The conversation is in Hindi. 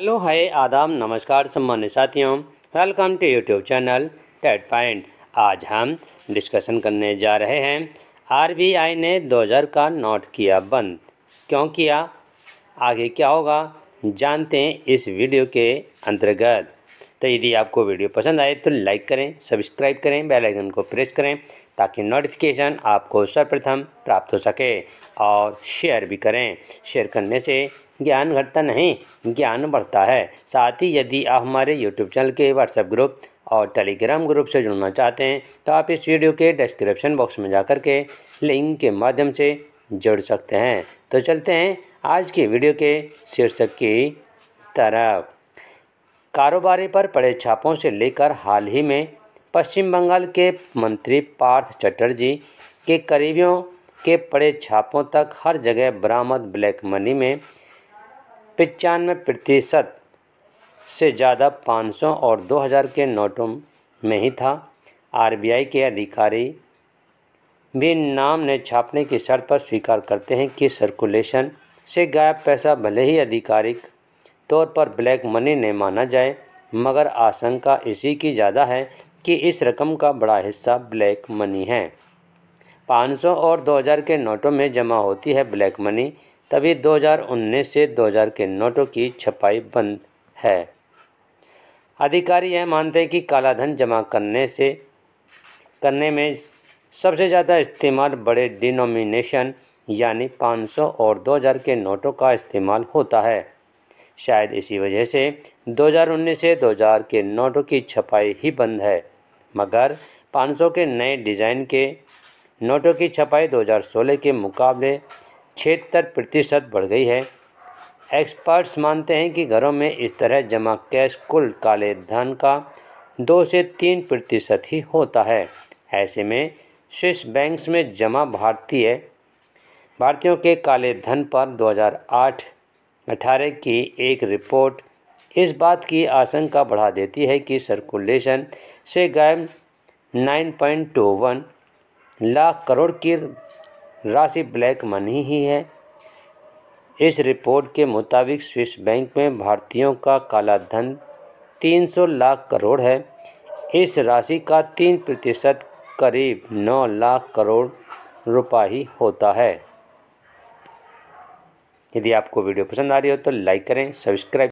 हेलो हाय आदम नमस्कार सम्मान्य साथियों welcome to YouTube channel TET point आज हम डिस्कशन करने जा रहे हैं आरबीआई ने 2000 का नोट किया बंद क्यों किया आगे क्या होगा जानते हैं इस वीडियो के अंतर्गत तो यदि आपको वीडियो पसंद आए तो लाइक करें सब्सक्राइब करें बेल आइकन को प्रेस करें ताकि नोटिफिकेशन आपको सर्वप्रथम प्राप्त हो सके और शेयर भी करें शेयर करने से ज्ञान घटता नहीं ज्ञान बढ़ता है साथ ही यदि आप हमारे यूट्यूब चैनल के व्हाट्सएप ग्रुप और टेलीग्राम ग्रुप से जुड़ना चाहते हैं तो आप इस वीडियो के डिस्क्रिप्शन बॉक्स में जाकर के लिंक के माध्यम से जुड़ सकते हैं तो चलते हैं आज के वीडियो के शीर्षक की तरफ कारोबारी पर पड़े छापों से लेकर हाल ही में पश्चिम बंगाल के मंत्री पार्थ चटर्जी के करीबियों के पड़े छापों तक हर जगह बरामद ब्लैक मनी में पचानवे प्रतिशत से ज़्यादा 500 और 2000 के नोटों में ही था आरबीआई के अधिकारी भी नाम ने छापने की शर्त पर स्वीकार करते हैं कि सर्कुलेशन से गायब पैसा भले ही आधिकारिक तौर पर ब्लैक मनी नहीं माना जाए मगर आशंका इसी की ज़्यादा है कि इस रकम का बड़ा हिस्सा ब्लैक मनी है 500 और 2000 के नोटों में जमा होती है ब्लैक मनी तभी 2019 से 2000 के नोटों की छपाई बंद है अधिकारी यह मानते हैं कि काला धन जमा करने से करने में सबसे ज़्यादा इस्तेमाल बड़े डिनोमिनेशन यानी 500 और 2000 के नोटों का इस्तेमाल होता है शायद इसी वजह से 2019 से 2000 के नोटों की छपाई ही बंद है मगर 500 के नए डिज़ाइन के नोटों की छपाई 2016 के मुकाबले छिहत्तर प्रतिशत बढ़ गई है एक्सपर्ट्स मानते हैं कि घरों में इस तरह जमा कैश कुल काले धन का दो से तीन प्रतिशत ही होता है ऐसे में स्विस बैंक्स में जमा भारतीय भारतीयों के काले धन पर 2008 अठारह की एक रिपोर्ट इस बात की आशंका बढ़ा देती है कि सर्कुलेशन से गायब 9.21 लाख करोड़ की राशि ब्लैक मनी ही है इस रिपोर्ट के मुताबिक स्विस बैंक में भारतीयों का काला धन 300 लाख करोड़ है इस राशि का तीन प्रतिशत करीब 9 लाख करोड़ रुपये ही होता है यदि आपको वीडियो पसंद आ रही हो तो लाइक करें सब्सक्राइब